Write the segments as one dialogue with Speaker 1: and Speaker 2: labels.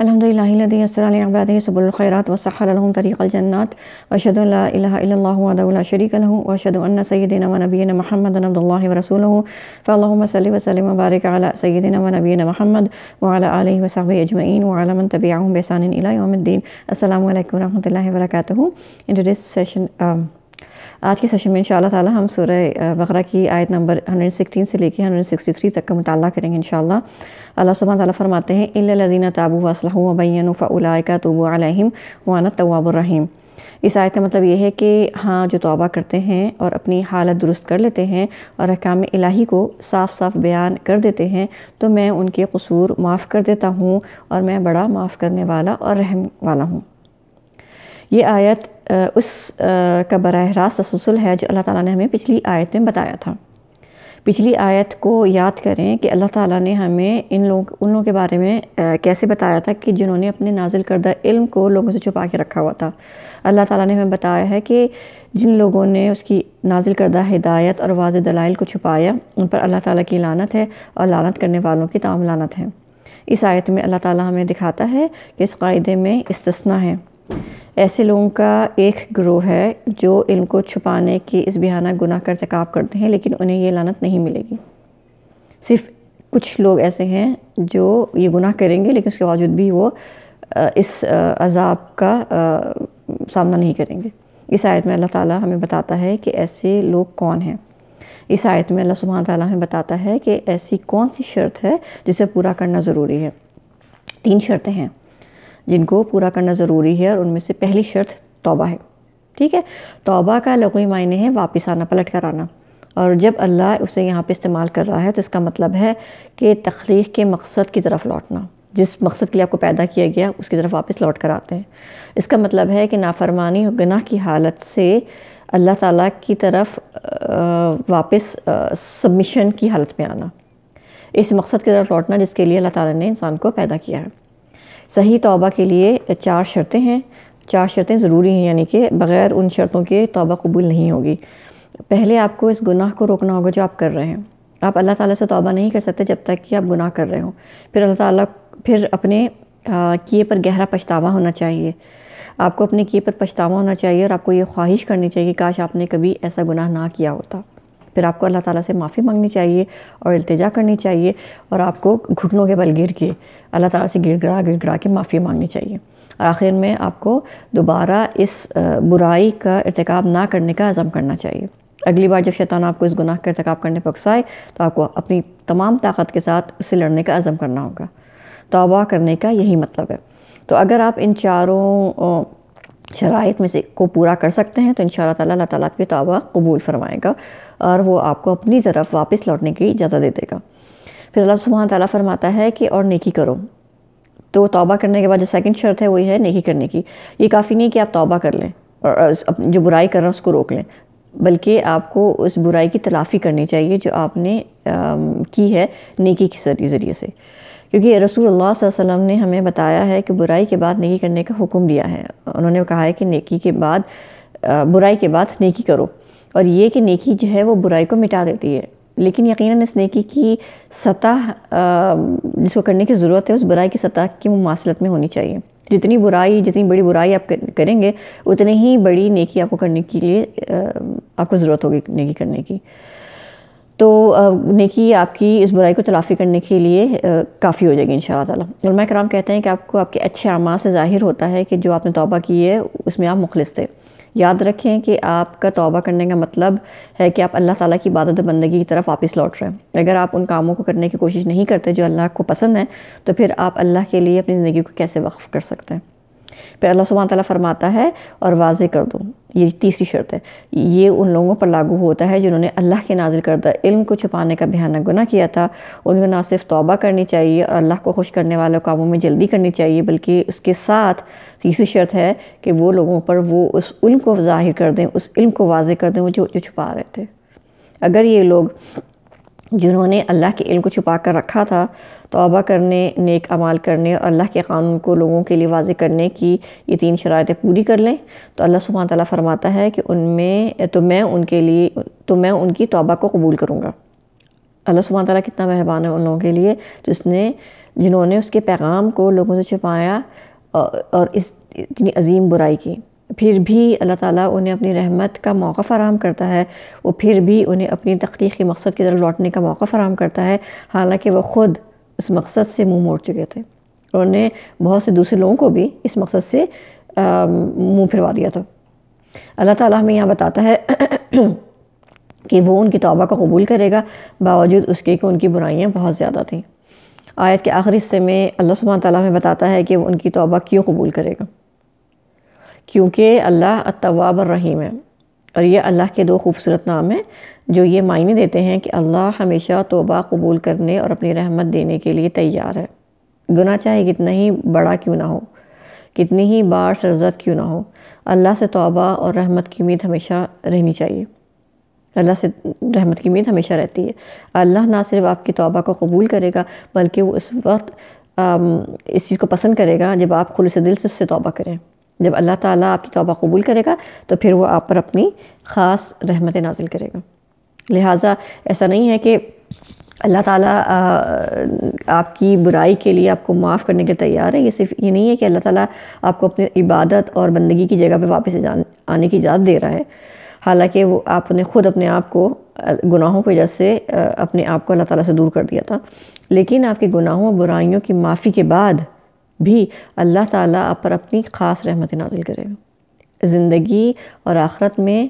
Speaker 1: الحمد لله الذي يسر لعباده سبل الخيرات وسحر لهم طريق الجنات وأشهد أن لا إله إلا الله وحده لا شريك له وأشهد أن سيدنا ونبينا محمد عبد الله ورسوله فاللهم صل وسلم وبارك على سيدنا ونبينا محمد وعلى آله وصحبه أجمعين وعلى من تبعهم بإحسان إلى يوم الدين السلام عليكم ورحمة الله وبركاته In today's session um, آج کے سیشن میں انشاءاللہ تعالی ہم سورہ وغرہ کی آیت نمبر 116 سے لے کے 163 تک کا مطالعہ کریں گے انشاءاللہ اللہ سبحانہ تعالی فرماتے ہیں اِلَّا لَذِينَ تَعْبُوا وَاسْلَحُوا وَبَيَّنُوا فَأُولَائِكَ تُوبُوا عَلَيْهِمْ معانا التَّوَّابُ الرَّحِيمُ اس آیت کا مطلب یہ ہے کہ ہاں جو توبہ کرتے ہیں اور اپنی حالت درست کر لیتے ہیں اور احکام الہی کو صاف صاف بیان کر دیتے ہیں تو میں ان کے قصور معاف کر دیتا ہوں اور میں بڑا معاف کرنے والا اور رحم والا ہوں یہ آیت اس کا براہ راست تسلسل ہے جو اللہ تعالیٰ نے ہمیں پچھلی آیت میں بتایا تھا پچھلی آیت کو یاد کریں کہ اللہ تعالیٰ نے ہمیں ان لوگ ان لوگوں کے بارے میں کیسے بتایا تھا کہ جنہوں نے اپنے نازل کردہ علم کو لوگوں سے چھپا کے رکھا ہوا تھا اللہ تعالیٰ نے ہمیں بتایا ہے کہ جن لوگوں نے اس کی نازل کردہ ہدایت اور واضح دلائل کو چھپایا ان پر اللہ تعالیٰ کی لانت ہے اور لانت کرنے والوں کی تعاون لانت ہے اس آیت میں اللہ تعالیٰ ہمیں دکھاتا ہے کہ اس قاعدے میں استثنا ہے ایسے لوگوں کا ایک گروہ ہے جو علم کو چھپانے کی اس بہانہ گناہ کا ارتکاب کرتے ہیں لیکن انہیں یہ لانت نہیں ملے گی صرف کچھ لوگ ایسے ہیں جو یہ گناہ کریں گے لیکن اس کے باوجود بھی وہ اس عذاب کا سامنا نہیں کریں گے اس آیت میں اللہ تعالیٰ ہمیں بتاتا ہے کہ ایسے لوگ کون ہیں اس آیت میں اللہ سبحانہ تعالیٰ ہمیں بتاتا ہے کہ ایسی کون سی شرط ہے جسے پورا کرنا ضروری ہے تین شرطیں ہیں جن کو پورا کرنا ضروری ہے اور ان میں سے پہلی شرط توبہ ہے ٹھیک ہے توبہ کا لغوی معنی ہے واپس آنا پلٹ کر آنا اور جب اللہ اسے یہاں پہ استعمال کر رہا ہے تو اس کا مطلب ہے کہ تخلیق کے مقصد کی طرف لوٹنا جس مقصد کے لیے آپ کو پیدا کیا گیا اس کی طرف واپس لوٹ کر آتے ہیں اس کا مطلب ہے کہ نافرمانی اور گناہ کی حالت سے اللہ تعالیٰ کی طرف واپس سبمیشن کی حالت میں آنا اس مقصد کی طرف لوٹنا جس کے لیے اللہ تعالیٰ نے انسان کو پیدا کیا ہے صحیح توبہ کے لیے چار شرطیں ہیں چار شرطیں ضروری ہیں یعنی کہ بغیر ان شرطوں کے توبہ قبول نہیں ہوگی پہلے آپ کو اس گناہ کو روکنا ہوگا جو آپ کر رہے ہیں آپ اللہ تعالیٰ سے توبہ نہیں کر سکتے جب تک کہ آپ گناہ کر رہے ہوں پھر اللہ تعالیٰ پھر اپنے کیے پر گہرا پچھتاوا ہونا چاہیے آپ کو اپنے کیے پر پچھتاوا ہونا چاہیے اور آپ کو یہ خواہش کرنی چاہیے کہ کاش آپ نے کبھی ایسا گناہ نہ کیا ہوتا پھر آپ کو اللہ تعالیٰ سے معافی مانگنی چاہیے اور التجا کرنی چاہیے اور آپ کو گھٹنوں کے بل گر کے اللہ تعالیٰ سے گڑ گڑا گڑ گڑا کے معافی مانگنی چاہیے اور آخر میں آپ کو دوبارہ اس برائی کا ارتکاب نہ کرنے کا عزم کرنا چاہیے اگلی بار جب شیطان آپ کو اس گناہ کا ارتکاب کرنے پر اکسائے تو آپ کو اپنی تمام طاقت کے ساتھ اس سے لڑنے کا عزم کرنا ہوگا توبہ کرنے کا یہی مطلب ہے تو اگر آپ ان چاروں شرائط میں سے کو پورا کر سکتے ہیں تو ان شاء اللہ تعالیٰ اللہ تعالیٰ آپ کی توبہ قبول فرمائے گا اور وہ آپ کو اپنی طرف واپس لوٹنے کی اجازت دے دے گا پھر اللہ سبحانہ تعالیٰ فرماتا ہے کہ اور نیکی کرو تو توبہ کرنے کے بعد جو سیکنڈ شرط ہے وہی ہے نیکی کرنے کی یہ کافی نہیں کہ آپ توبہ کر لیں اور جو برائی کر رہا ہے اس کو روک لیں بلکہ آپ کو اس برائی کی تلافی کرنی چاہیے جو آپ نے کی ہے نیکی کے ذریعے سے کیونکہ رسول اللہ صلی اللہ علیہ وسلم نے ہمیں بتایا ہے کہ برائی کے بعد نیکی کرنے کا حکم دیا ہے انہوں نے کہا ہے کہ نیکی کے بعد برائی کے بعد نیکی کرو اور یہ کہ نیکی جو ہے وہ برائی کو مٹا دیتی ہے لیکن یقیناً اس نیکی کی سطح جس کو کرنے کی ضرورت ہے اس برائی کی سطح کی مماثلت میں ہونی چاہیے جتنی برائی جتنی بڑی برائی آپ کریں گے اتنی ہی بڑی نیکی آپ کو کرنے لیے آپ کو ضرورت ہوگی نیکی کرنے کی تو نیکی آپ کی اس برائی کو تلافی کرنے کے لیے کافی ہو جائے گی انشاءاللہ علماء کرام کہتے ہیں کہ آپ کو آپ کے اچھے اعمال سے ظاہر ہوتا ہے کہ جو آپ نے توبہ کی ہے اس میں آپ مخلص تھے یاد رکھیں کہ آپ کا توبہ کرنے کا مطلب ہے کہ آپ اللہ تعالیٰ کی عبادت و بندگی کی طرف واپس لوٹ رہے ہیں اگر آپ ان کاموں کو کرنے کی کوشش نہیں کرتے جو اللہ کو پسند ہیں تو پھر آپ اللہ کے لیے اپنی زندگی کو کیسے وقف کر سکتے ہیں پھر اللہ سبحانہ تعالیٰ فرماتا ہے اور واضح کر دوں یہ تیسری شرط ہے یہ ان لوگوں پر لاگو ہوتا ہے جنہوں نے اللہ کے نازل کردہ علم کو چھپانے کا بہانہ گناہ کیا تھا ان کو نہ صرف توبہ کرنی چاہیے اور اللہ کو خوش کرنے والوں کاموں میں جلدی کرنی چاہیے بلکہ اس کے ساتھ تیسری شرط ہے کہ وہ لوگوں پر وہ اس علم کو ظاہر کر دیں اس علم کو واضح کر دیں وہ جو چھپا رہے تھے اگر یہ لوگ جنہوں نے اللہ کے علم کو چھپا کر رکھا تھا توبہ کرنے نیک عمال کرنے اور اللہ کے قانون کو لوگوں کے لیے واضح کرنے کی یہ تین شرائطیں پوری کر لیں تو اللہ سبحانہ تعالیٰ فرماتا ہے کہ ان میں تو میں ان کے لیے تو میں ان کی توبہ کو قبول کروں گا اللہ سبحانہ تعالیٰ کتنا مہربان ہے ان لوگوں کے لیے جس نے جنہوں نے اس کے پیغام کو لوگوں سے چھپایا اور اس اتنی عظیم برائی کی پھر بھی اللہ تعالیٰ انہیں اپنی رحمت کا موقع فراہم کرتا ہے وہ پھر بھی انہیں اپنی تخلیقی مقصد کی طرف لوٹنے کا موقع فراہم کرتا ہے حالانکہ وہ خود اس مقصد سے مو موڑ چکے تھے اور انہیں نے بہت سے دوسرے لوگوں کو بھی اس مقصد سے منہ پھروا دیا تھا اللہ تعالیٰ ہمیں یہاں بتاتا ہے کہ وہ ان کی توبہ کا قبول کرے گا باوجود اس کے کہ ان کی برائیاں بہت زیادہ تھیں آیت کے آخری حصے میں اللہ سبحانہ تعالیٰ ہمیں بتاتا ہے کہ وہ ان کی توبہ کیوں قبول کرے گا کیونکہ اللہ التواب الرحیم ہے اور یہ اللہ کے دو خوبصورت نام ہیں جو یہ معنی دیتے ہیں کہ اللہ ہمیشہ توبہ قبول کرنے اور اپنی رحمت دینے کے لیے تیار ہے گناہ چاہے کتنا ہی بڑا کیوں نہ ہو کتنی ہی بار سرزت کیوں نہ ہو اللہ سے توبہ اور رحمت کی امید ہمیشہ رہنی چاہیے اللہ سے رحمت کی امید ہمیشہ رہتی ہے اللہ نہ صرف آپ کی توبہ کو قبول کرے گا بلکہ وہ اس وقت اس چیز کو پسند کرے گا جب آپ کھلے سے دل سے اس سے توبہ کریں جب اللہ تعالیٰ آپ کی توبہ قبول کرے گا تو پھر وہ آپ پر اپنی خاص رحمت نازل کرے گا لہٰذا ایسا نہیں ہے کہ اللہ تعالیٰ آپ کی برائی کے لیے آپ کو معاف کرنے کے لیے تیار ہے یہ صرف یہ نہیں ہے کہ اللہ تعالیٰ آپ کو اپنی عبادت اور بندگی کی جگہ پہ واپس آنے کی اجازت دے رہا ہے حالانکہ وہ آپ نے خود اپنے آپ کو گناہوں کی وجہ سے اپنے آپ کو اللہ تعالیٰ سے دور کر دیا تھا لیکن آپ کے گناہوں اور برائیوں کی معافی کے بعد بھی اللہ تعالیٰ آپ پر اپنی خاص رحمت نازل کرے گا زندگی اور آخرت میں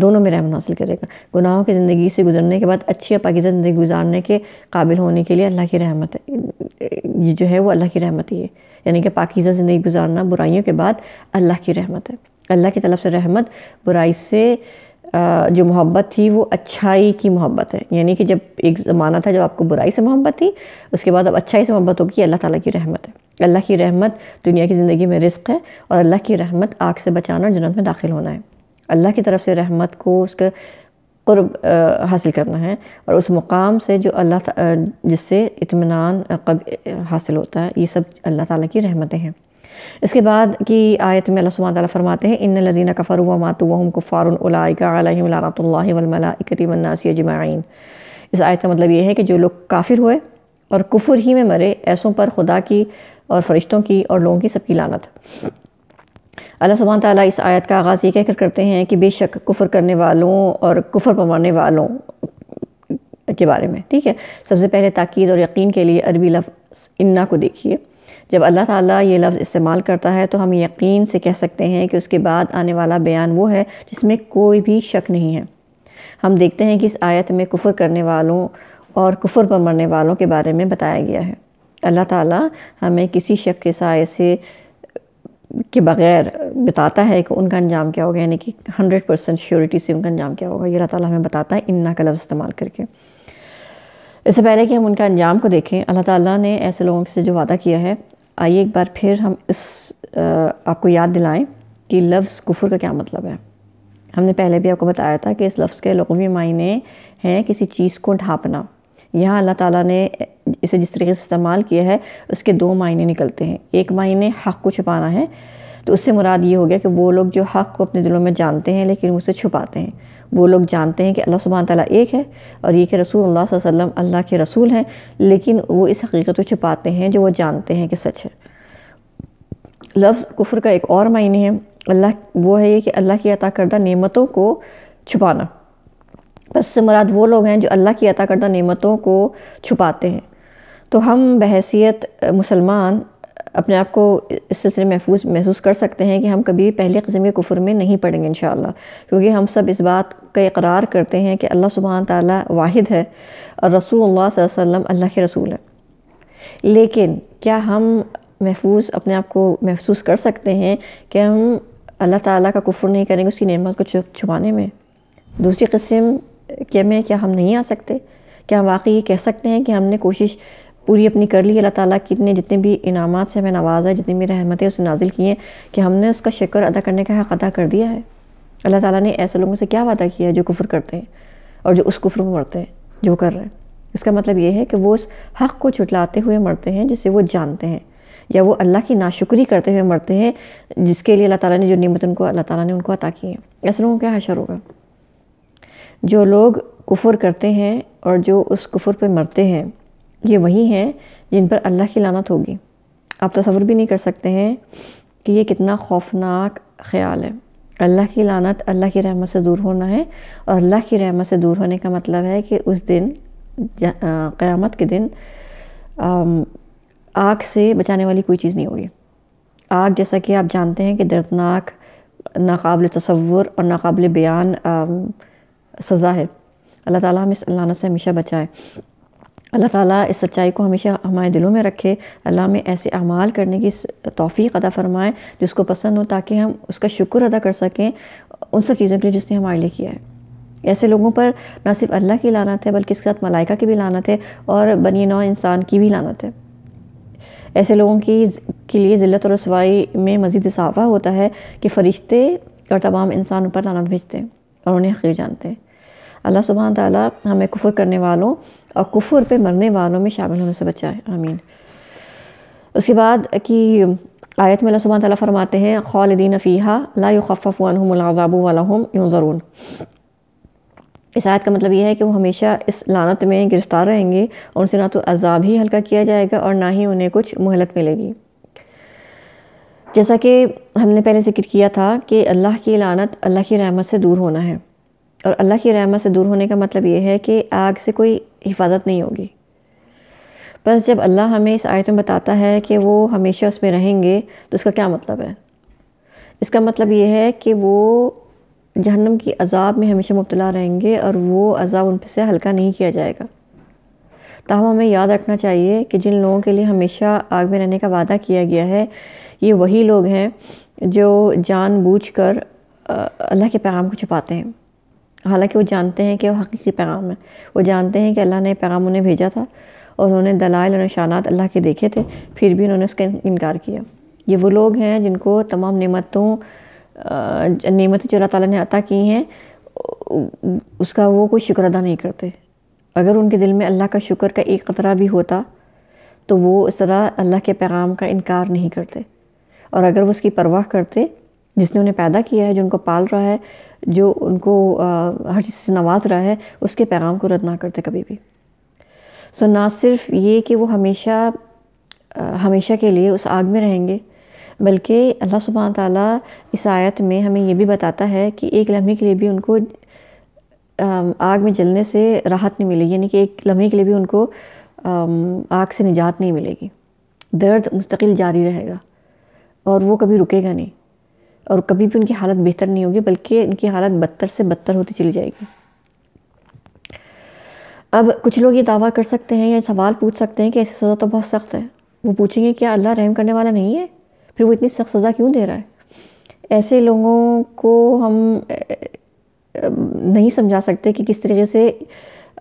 Speaker 1: دونوں میں رحمت حاصل کرے گا گناہوں کی زندگی سے گزرنے کے بعد اچھی اور پاکیزہ زندگی گزارنے کے قابل ہونے کے لیے اللہ کی رحمت ہے یہ جو ہے وہ اللہ کی رحمت ہی ہے یعنی کہ پاکیزہ زندگی گزارنا برائیوں کے بعد اللہ کی رحمت ہے اللہ کی طلب سے رحمت برائی سے جو محبت تھی وہ اچھائی کی محبت ہے یعنی کہ جب ایک زمانہ تھا جب آپ کو برائی سے محبت تھی اس کے بعد اب اچھائی سے محبت ہوگی اللہ تعالیٰ کی رحمت ہے اللہ کی رحمت دنیا کی زندگی میں رزق ہے اور اللہ کی رحمت آگ سے بچانا اور جنت میں داخل ہونا ہے اللہ کی طرف سے رحمت کو اس کے قرب حاصل کرنا ہے اور اس مقام سے جو اللہ جس سے اطمینان حاصل ہوتا ہے یہ سب اللہ تعالیٰ کی رحمتیں ہیں اس کے بعد کی آیت میں اللہ سبحانہ تعالیٰ فرماتے ہیں انَََََََََََّ لذينہ كفر و مات وم كفار الاكا ملت الملاكى منأأث اجمعین اس آیت کا مطلب یہ ہے کہ جو لوگ کافر ہوئے اور کفر ہی میں مرے ایسوں پر خدا کی اور فرشتوں کی اور لوگوں کی سب کی لانت اللہ سبحانہ تعالیٰ اس آیت کا آغاز یہ کہہ کر کرتے ہیں کہ بے شک کفر کرنے والوں اور کفر پمانے والوں کے بارے میں ٹھیک ہے سب سے پہلے تاکید اور یقین کے لیے عربی لفظ انا کو دیکھیے جب اللہ تعالیٰ یہ لفظ استعمال کرتا ہے تو ہم یقین سے کہہ سکتے ہیں کہ اس کے بعد آنے والا بیان وہ ہے جس میں کوئی بھی شک نہیں ہے ہم دیکھتے ہیں کہ اس آیت میں کفر کرنے والوں اور کفر پر مرنے والوں کے بارے میں بتایا گیا ہے اللہ تعالیٰ ہمیں کسی شک کے سائے سے کے بغیر بتاتا ہے کہ ان کا انجام کیا ہوگا یعنی کہ ہنڈریڈ پرسنٹ شیورٹی سے ان کا انجام کیا ہوگا یہ اللہ تعالیٰ ہمیں بتاتا ہے ان کا لفظ استعمال کر کے اس سے پہلے کہ ہم ان کا انجام کو دیکھیں اللہ تعالیٰ نے ایسے لوگوں سے جو وعدہ کیا ہے آئیے ایک بار پھر ہم اس آپ کو یاد دلائیں کہ لفظ کفر کا کیا مطلب ہے ہم نے پہلے بھی آپ کو بتایا تھا کہ اس لفظ کے لغوی معنی ہیں کسی چیز کو ڈھانپنا یہاں اللہ تعالیٰ نے اسے جس طریقے سے استعمال کیا ہے اس کے دو معنی نکلتے ہیں ایک معنی حق کو چھپانا ہے تو اس سے مراد یہ ہو گیا کہ وہ لوگ جو حق کو اپنے دلوں میں جانتے ہیں لیکن اسے چھپاتے ہیں وہ لوگ جانتے ہیں کہ اللہ سبحانہ تعالیٰ ایک ہے اور یہ کہ رسول اللہ صلی اللہ علیہ وسلم اللہ کے رسول ہیں لیکن وہ اس حقیقت کو چھپاتے ہیں جو وہ جانتے ہیں کہ سچ ہے لفظ کفر کا ایک اور معنی ہے اللہ وہ ہے یہ کہ اللہ کی عطا کردہ نعمتوں کو چھپانا بس مراد وہ لوگ ہیں جو اللہ کی عطا کردہ نعمتوں کو چھپاتے ہیں تو ہم بحیثیت مسلمان اپنے آپ کو اس سلسلے محفوظ محسوس کر سکتے ہیں کہ ہم کبھی پہلے قسم کے کفر میں نہیں پڑیں گے انشاءاللہ کیونکہ ہم سب اس بات کا اقرار کرتے ہیں کہ اللہ سبحانہ تعالیٰ واحد ہے اور رسول اللہ صلی اللہ علیہ وسلم اللہ کے رسول ہیں لیکن کیا ہم محفوظ اپنے آپ کو محسوس کر سکتے ہیں کہ ہم اللہ تعالیٰ کا کفر نہیں کریں گے اس کی نعمت کو چھپانے میں دوسری قسم کہ میں کیا ہم نہیں آ سکتے کیا ہم واقعی یہ کہہ سکتے ہیں کہ ہم نے کوشش پوری اپنی کر لی اللہ تعالیٰ کی نے جتنے بھی انعامات سے ہمیں نوازا ہے جتنی بھی رحمتیں اس نے نازل کی ہیں کہ ہم نے اس کا شکر ادا کرنے کا حق ادا کر دیا ہے اللہ تعالیٰ نے ایسے لوگوں سے کیا وعدہ کیا ہے جو کفر کرتے ہیں اور جو اس کفر میں مرتے ہیں جو کر رہے ہیں اس کا مطلب یہ ہے کہ وہ اس حق کو چھٹلاتے ہوئے مرتے ہیں جسے وہ جانتے ہیں یا وہ اللہ کی ناشکری کرتے ہوئے مرتے ہیں جس کے لیے اللہ تعالیٰ نے جو نعمت ان کو اللہ تعالیٰ نے ان کو عطا کی ہے ایسے لوگوں کا کیا حشر ہوگا جو لوگ کفر کرتے ہیں اور جو اس کفر پہ مرتے ہیں یہ وہی ہیں جن پر اللہ کی لانت ہوگی آپ تصور بھی نہیں کر سکتے ہیں کہ یہ کتنا خوفناک خیال ہے اللہ کی لانت اللہ کی رحمت سے دور ہونا ہے اور اللہ کی رحمت سے دور ہونے کا مطلب ہے کہ اس دن قیامت کے دن آگ سے بچانے والی کوئی چیز نہیں ہوگی آگ جیسا کہ آپ جانتے ہیں کہ دردناک ناقابل تصور اور ناقابل بیان سزا ہے اللہ تعالیٰ ہم اس علانت سے ہمیشہ بچائیں اللہ تعالیٰ اس سچائی کو ہمیشہ ہمارے دلوں میں رکھے اللہ میں ایسے اعمال کرنے کی توفیق ادا فرمائے جس کو پسند ہو تاکہ ہم اس کا شکر ادا کر سکیں ان سب چیزوں کے لیے جس نے ہمارے لیے کیا ہے ایسے لوگوں پر نہ صرف اللہ کی لانت ہے بلکہ اس کے ساتھ ملائکہ کی بھی لانت ہے اور بنی نو انسان کی بھی لانت ہے ایسے لوگوں کی کے لیے ذلت اور رسوائی میں مزید اضافہ ہوتا ہے کہ فرشتے اور تمام انسان پر لانت بھیجتے ہیں اور انہیں حقیر جانتے ہیں اللہ سبحانہ تعالیٰ ہمیں کفر کرنے والوں اور کفر پہ مرنے والوں میں شامل ہونے سے بچائے آمین اس کے بعد کہ آیت میں اللہ سبحانہ تعالیٰ فرماتے ہیں خالدین فیہا لا یخفف عنہم العذاب ولہم ینظرون اس آیت کا مطلب یہ ہے کہ وہ ہمیشہ اس لانت میں گرفتار رہیں گے اور ان سے نہ تو عذاب ہی ہلکا کیا جائے گا اور نہ ہی انہیں کچھ مہلت ملے گی جیسا کہ ہم نے پہلے ذکر کیا تھا کہ اللہ کی لانت اللہ کی رحمت سے دور ہونا ہے اور اللہ کی رحمت سے دور ہونے کا مطلب یہ ہے کہ آگ سے کوئی حفاظت نہیں ہوگی بس جب اللہ ہمیں اس آیت میں بتاتا ہے کہ وہ ہمیشہ اس میں رہیں گے تو اس کا کیا مطلب ہے اس کا مطلب یہ ہے کہ وہ جہنم کی عذاب میں ہمیشہ مبتلا رہیں گے اور وہ عذاب ان پہ سے ہلکا نہیں کیا جائے گا تاہم ہمیں یاد رکھنا چاہیے کہ جن لوگوں کے لیے ہمیشہ آگ میں رہنے کا وعدہ کیا گیا ہے یہ وہی لوگ ہیں جو جان بوجھ کر اللہ کے پیغام کو چھپاتے ہیں حالانکہ وہ جانتے ہیں کہ وہ حقیقی پیغام ہے وہ جانتے ہیں کہ اللہ نے پیغام انہیں بھیجا تھا اور انہوں نے دلائل اور نشانات اللہ کے دیکھے تھے پھر بھی انہوں نے اس کا انکار کیا یہ وہ لوگ ہیں جن کو تمام نعمتوں نعمتیں جو اللہ تعالیٰ نے عطا کی ہیں اس کا وہ کوئی شکر ادا نہیں کرتے اگر ان کے دل میں اللہ کا شکر کا ایک قطرہ بھی ہوتا تو وہ اس طرح اللہ کے پیغام کا انکار نہیں کرتے اور اگر وہ اس کی پرواہ کرتے جس نے انہیں پیدا کیا ہے جو ان کو پال رہا ہے جو ان کو ہر چیز سے نواز رہا ہے اس کے پیغام کو رد نہ کرتے کبھی بھی سو نہ صرف یہ کہ وہ ہمیشہ ہمیشہ کے لیے اس آگ میں رہیں گے بلکہ اللہ سبحانہ تعالیٰ اس آیت میں ہمیں یہ بھی بتاتا ہے کہ ایک لمحے کے لیے بھی ان کو آگ میں جلنے سے راحت نہیں ملے گی یعنی کہ ایک لمحے کے لیے بھی ان کو آگ سے نجات نہیں ملے گی درد مستقل جاری رہے گا اور وہ کبھی رکے گا نہیں اور کبھی بھی ان کی حالت بہتر نہیں ہوگی بلکہ ان کی حالت بدتر سے بدتر ہوتی چلی جائے گی اب کچھ لوگ یہ دعویٰ کر سکتے ہیں یا سوال پوچھ سکتے ہیں کہ ایسی سزا تو بہت سخت ہے وہ پوچھیں گے کیا اللہ رحم کرنے والا نہیں ہے پھر وہ اتنی سخت سزا کیوں دے رہا ہے ایسے لوگوں کو ہم نہیں سمجھا سکتے کہ کس طریقے سے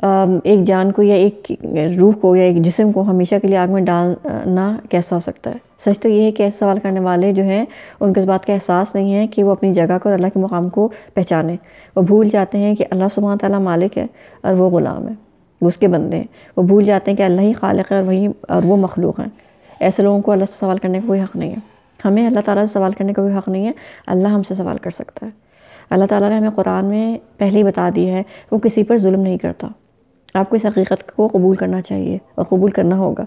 Speaker 1: ایک جان کو یا ایک روح کو یا ایک جسم کو ہمیشہ کے لیے آگ میں ڈالنا کیسا ہو سکتا ہے سچ تو یہ ہے کہ ایسے سوال کرنے والے جو ہیں ان کے اس بات کا احساس نہیں ہے کہ وہ اپنی جگہ کو اور اللہ کے مقام کو پہچانیں وہ بھول جاتے ہیں کہ اللہ سبحانہ تعالیٰ مالک ہے اور وہ غلام ہے وہ اس کے بندے ہیں وہ بھول جاتے ہیں کہ اللہ ہی خالق ہے اور وہی اور وہ مخلوق ہیں ایسے لوگوں کو اللہ سے سوال کرنے کا کوئی حق نہیں ہے ہمیں اللہ تعالیٰ سے سوال کرنے کا کوئی حق نہیں ہے اللہ ہم سے سوال کر سکتا ہے اللہ تعالیٰ نے ہمیں قرآن میں پہلے ہی بتا دی ہے وہ کسی پر ظلم نہیں کرتا آپ کو اس حقیقت کو قبول کرنا چاہیے اور قبول کرنا ہوگا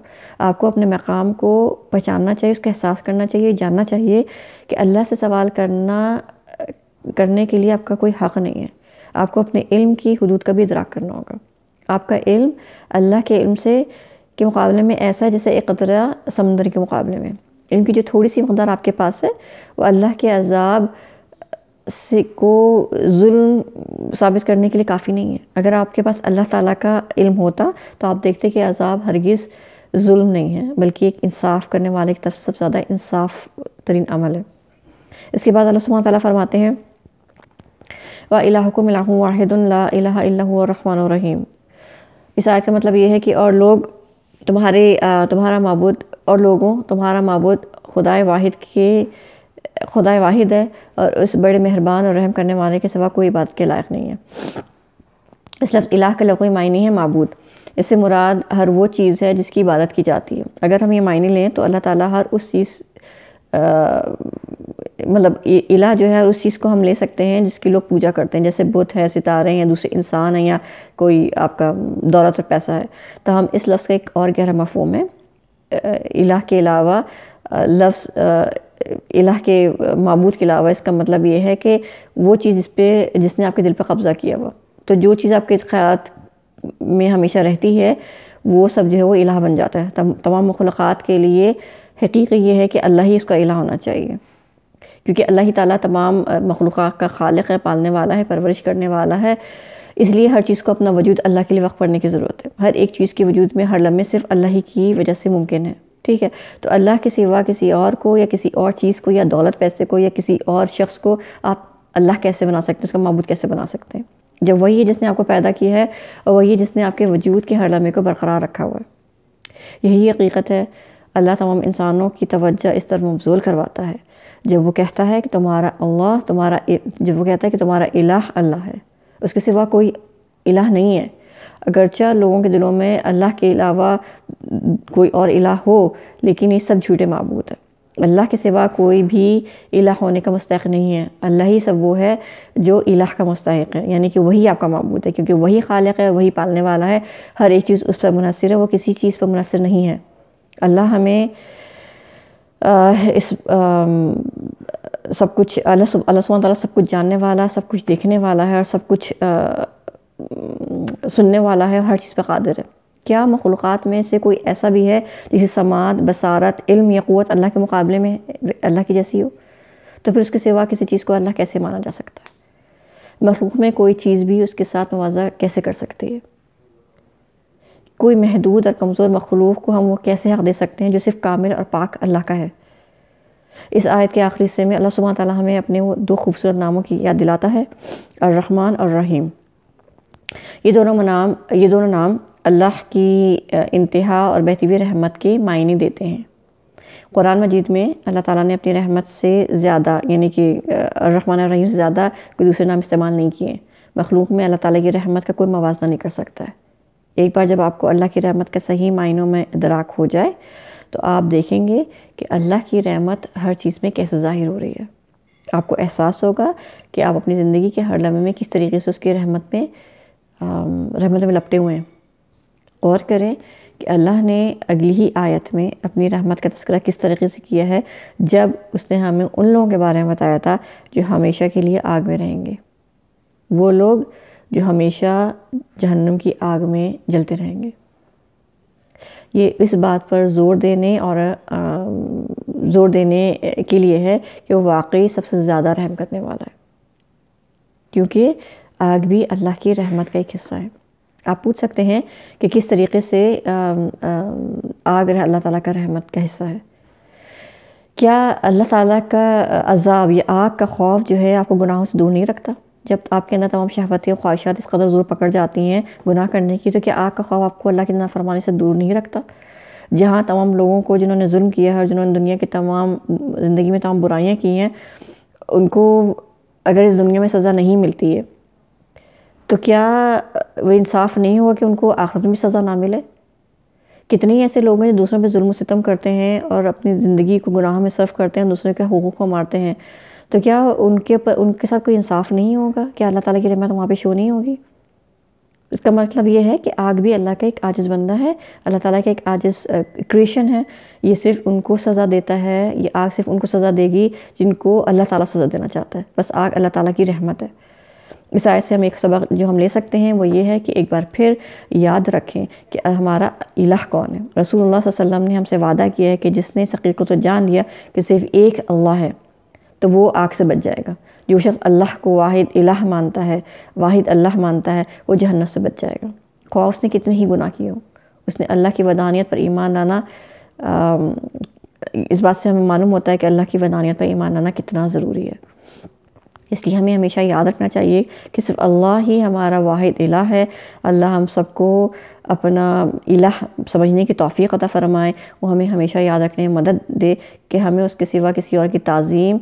Speaker 1: آپ کو اپنے مقام کو پہچاننا چاہیے اس کا احساس کرنا چاہیے جاننا چاہیے کہ اللہ سے سوال کرنا کرنے کے لیے آپ کا کوئی حق نہیں ہے آپ کو اپنے علم کی حدود کا بھی ادراک کرنا ہوگا آپ کا علم اللہ کے علم سے کے مقابلے میں ایسا ہے جیسے ایک قطرہ سمندر کے مقابلے میں علم کی جو تھوڑی سی مقدار آپ کے پاس ہے وہ اللہ کے عذاب سے کو ظلم ثابت کرنے کے لیے کافی نہیں ہے اگر آپ کے پاس اللہ تعالیٰ کا علم ہوتا تو آپ دیکھتے کہ عذاب ہرگز ظلم نہیں ہے بلکہ ایک انصاف کرنے والے طرف سب سے زیادہ انصاف ترین عمل ہے اس کے بعد اللہ سبحانہ تعالیٰ فرماتے ہیں و الحکم الہ واحد اللہ الہ اللہ الرحمٰن الرحیم اس آیت کا مطلب یہ ہے کہ اور لوگ تمہارے تمہارا معبود اور لوگوں تمہارا معبود خدائے واحد کے خدا واحد ہے اور اس بڑے مہربان اور رحم کرنے والے کے سوا کوئی بات کے لائق نہیں ہے اس لفظ الہ کے لغوی معنی ہے معبود اس سے مراد ہر وہ چیز ہے جس کی عبادت کی جاتی ہے اگر ہم یہ معنی لیں تو اللہ تعالیٰ ہر اس چیز مطلب الہ جو ہے اس چیز کو ہم لے سکتے ہیں جس کی لوگ پوجا کرتے ہیں جیسے بت ہے ستارے یا دوسرے انسان ہیں یا کوئی آپ کا دولت اور پیسہ ہے تو ہم اس لفظ کا ایک اور گہرا مفہوم ہے الہ کے علاوہ لفظ الہ کے معبود کے علاوہ اس کا مطلب یہ ہے کہ وہ چیز اس پہ جس نے آپ کے دل پر قبضہ کیا ہوا تو جو چیز آپ کے خیالات میں ہمیشہ رہتی ہے وہ سب جو ہے وہ الہ بن جاتا ہے تمام مخلوقات کے لیے حقیقی یہ ہے کہ اللہ ہی اس کا الہ ہونا چاہیے کیونکہ اللہ ہی تعالیٰ تمام مخلوقات کا خالق ہے پالنے والا ہے پرورش کرنے والا ہے اس لیے ہر چیز کو اپنا وجود اللہ کے لیے وقف پڑنے کی ضرورت ہے ہر ایک چیز کی وجود میں ہر لمحے صرف اللہ ہی کی وجہ سے ممکن ہے ٹھیک ہے تو اللہ کے سوا کسی اور کو یا کسی اور چیز کو یا دولت پیسے کو یا کسی اور شخص کو آپ اللہ کیسے بنا سکتے ہیں اس کا معبود کیسے بنا سکتے ہیں جب وہی ہے جس نے آپ کو پیدا کیا ہے اور وہی جس نے آپ کے وجود کے ہر لمحے کو برقرار رکھا ہوا ہے یہی حقیقت ہے اللہ تمام انسانوں کی توجہ اس طرف مبزول کرواتا ہے جب وہ کہتا ہے کہ تمہارا اللہ تمہارا جب وہ کہتا ہے کہ تمہارا الہ اللہ ہے اس کے سوا کوئی الہ نہیں ہے اگرچہ لوگوں کے دلوں میں اللہ کے علاوہ کوئی اور الہ ہو لیکن یہ سب جھوٹے معبود ہیں اللہ کے سوا کوئی بھی الہ ہونے کا مستحق نہیں ہے اللہ ہی سب وہ ہے جو الہ کا مستحق ہے یعنی کہ وہی آپ کا معبود ہے کیونکہ وہی خالق ہے وہی پالنے والا ہے ہر ایک چیز اس پر منحصر ہے وہ کسی چیز پر منحصر نہیں ہے اللہ ہمیں اس سب کچھ اللہ سمند سب کچھ جاننے والا سب کچھ دیکھنے والا ہے اور سب کچھ سننے والا ہے اور ہر چیز پہ قادر ہے کیا مخلوقات میں سے کوئی ایسا بھی ہے جسے سماعت بصارت علم یا قوت اللہ کے مقابلے میں اللہ کی جیسی ہو تو پھر اس کے سوا کسی چیز کو اللہ کیسے مانا جا سکتا ہے مخلوق میں کوئی چیز بھی اس کے ساتھ موازنہ کیسے کر سکتی ہے کوئی محدود اور کمزور مخلوق کو ہم وہ کیسے حق دے سکتے ہیں جو صرف کامل اور پاک اللہ کا ہے اس آیت کے آخری حصے میں اللہ سبحانہ تعالیٰ ہمیں اپنے وہ دو خوبصورت ناموں کی یاد دلاتا ہے الرحمن اور رحیم یہ دونوں نام یہ دونوں نام اللہ کی انتہا اور بہتی ہوئی رحمت کے معنی دیتے ہیں قرآن مجید میں اللہ تعالیٰ نے اپنی رحمت سے زیادہ یعنی کہ الرحمن الرحیم سے زیادہ کوئی دوسرے نام استعمال نہیں کیے مخلوق میں اللہ تعالیٰ کی رحمت کا کوئی موازنہ نہیں کر سکتا ہے ایک بار جب آپ کو اللہ کی رحمت کا صحیح معنوں میں ادراک ہو جائے تو آپ دیکھیں گے کہ اللہ کی رحمت ہر چیز میں کیسے ظاہر ہو رہی ہے آپ کو احساس ہوگا کہ آپ اپنی زندگی کے ہر لمحے میں کس طریقے سے اس کی رحمت میں رحمت میں لپٹے ہوئے ہیں غور کریں کہ اللہ نے اگلی ہی آیت میں اپنی رحمت کا تذکرہ کس طریقے سے کیا ہے جب اس نے ہمیں ان لوگوں کے بارے میں بتایا تھا جو ہمیشہ کے لیے آگ میں رہیں گے وہ لوگ جو ہمیشہ جہنم کی آگ میں جلتے رہیں گے یہ اس بات پر زور دینے اور زور دینے کے لیے ہے کہ وہ واقعی سب سے زیادہ رحم کرنے والا ہے کیونکہ آگ بھی اللہ کی رحمت کا ایک حصہ ہے آپ پوچھ سکتے ہیں کہ کس طریقے سے آگ اللہ تعالیٰ کا رحمت کا حصہ ہے کیا اللہ تعالیٰ کا عذاب یا آگ کا خوف جو ہے آپ کو گناہوں سے دور نہیں رکھتا جب آپ کے اندر تمام شہوتیں خواہشات اس قدر زور پکڑ جاتی ہیں گناہ کرنے کی تو کیا آگ کا خوف آپ کو اللہ کی نا سے دور نہیں رکھتا جہاں تمام لوگوں کو جنہوں نے ظلم کیا ہے اور جنہوں نے دنیا کی تمام زندگی میں تمام برائیاں کی ہیں ان کو اگر اس دنیا میں سزا نہیں ملتی ہے تو کیا وہ انصاف نہیں ہوگا کہ ان کو آخرت میں سزا نہ ملے کتنے ایسے لوگ ہیں جو دوسروں پہ ظلم و ستم کرتے ہیں اور اپنی زندگی کو گناہ میں صرف کرتے ہیں دوسرے دوسروں کے حقوق کو مارتے ہیں تو کیا ان کے ان کے ساتھ کوئی انصاف نہیں ہوگا کیا اللہ تعالیٰ کی رحمت وہاں پہ شو نہیں ہوگی اس کا مطلب یہ ہے کہ آگ بھی اللہ کا ایک عاجز بندہ ہے اللہ تعالیٰ کا ایک عاجز کریشن ہے یہ صرف ان کو سزا دیتا ہے یہ آگ صرف ان کو سزا دے گی جن کو اللہ تعالیٰ سزا دینا چاہتا ہے بس آگ اللہ تعالیٰ کی رحمت ہے آیت سے ہم ایک سبق جو ہم لے سکتے ہیں وہ یہ ہے کہ ایک بار پھر یاد رکھیں کہ ہمارا الہ کون ہے رسول اللہ صلی اللہ علیہ وسلم نے ہم سے وعدہ کیا ہے کہ جس نے ثقیقت تو جان لیا کہ صرف ایک اللہ ہے تو وہ آگ سے بچ جائے گا جو شخص اللہ کو واحد الہ مانتا ہے واحد اللہ مانتا ہے وہ جہنم سے بچ جائے گا خواہ اس نے کتنے ہی گناہ کیے ہو اس نے اللہ کی ودانیت پر ایمان لانا اس بات سے ہمیں معلوم ہوتا ہے کہ اللہ کی ودانیت پر ایمان لانا کتنا ضروری ہے اس لیے ہمیں ہمیشہ یاد رکھنا چاہیے کہ صرف اللہ ہی ہمارا واحد الہ ہے اللہ ہم سب کو اپنا الہ سمجھنے کی توفیق عطا فرمائیں وہ ہمیں ہمیشہ یاد رکھنے میں مدد دے کہ ہمیں اس کے سوا کسی اور کی تعظیم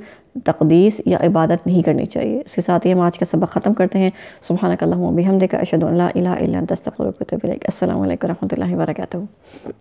Speaker 1: تقدیس یا عبادت نہیں کرنی چاہیے اس کے ساتھ ہی ہم آج کا سبق ختم کرتے ہیں صبح اللہ ان لا الہ الا انت استغفرک و اتوب الیک السلام علیکم رحمۃ اللہ و برکاتہ